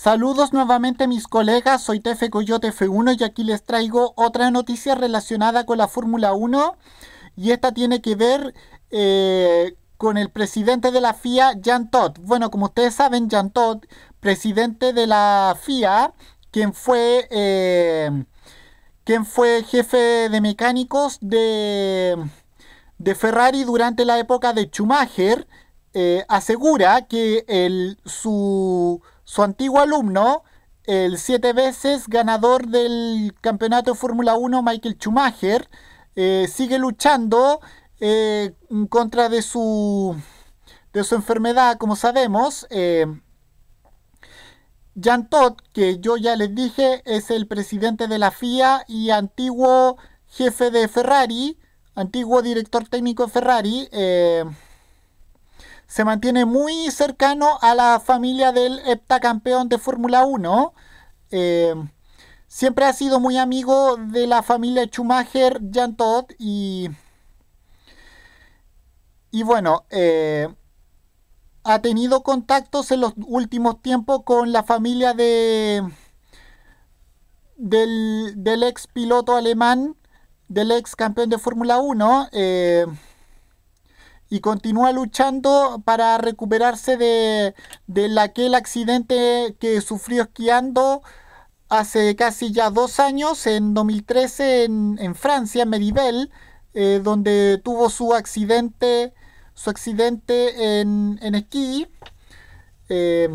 Saludos nuevamente mis colegas, soy Tefe Coyote F1 y aquí les traigo otra noticia relacionada con la Fórmula 1 y esta tiene que ver eh, con el presidente de la FIA, Jan Todd. Bueno, como ustedes saben, Jan Todd, presidente de la FIA, quien fue, eh, quien fue jefe de mecánicos de, de Ferrari durante la época de Schumacher, eh, asegura que el, su su antiguo alumno, el siete veces ganador del campeonato de Fórmula 1, Michael Schumacher, eh, sigue luchando eh, en contra de su, de su enfermedad, como sabemos. Eh, Jan Todd, que yo ya les dije, es el presidente de la FIA y antiguo jefe de Ferrari, antiguo director técnico de Ferrari, eh, se mantiene muy cercano a la familia del heptacampeón de Fórmula 1. Eh, siempre ha sido muy amigo de la familia Schumacher, Jan Todd y... Y bueno, eh, ha tenido contactos en los últimos tiempos con la familia de... Del, del ex piloto alemán, del ex campeón de Fórmula 1 y continúa luchando para recuperarse de, aquel accidente que sufrió esquiando hace casi ya dos años, en 2013, en, Francia, en Meribel, eh, donde tuvo su accidente, su accidente en, en esquí. Eh,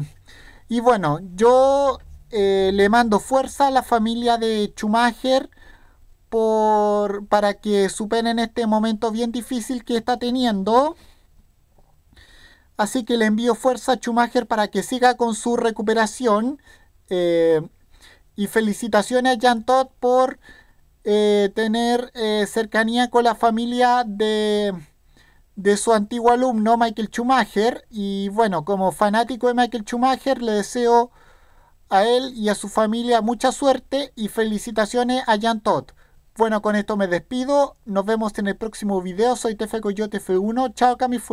y bueno, yo eh, le mando fuerza a la familia de Schumacher por, para que superen este momento bien difícil que está teniendo. Así que le envío fuerza a Schumacher para que siga con su recuperación. Eh, y felicitaciones a Jan Todd por eh, tener eh, cercanía con la familia de, de su antiguo alumno Michael Schumacher. Y bueno, como fanático de Michael Schumacher, le deseo a él y a su familia mucha suerte y felicitaciones a Jan Todd. Bueno, con esto me despido. Nos vemos en el próximo video. Soy Tefe Coyote F1. Chao, Cami fue.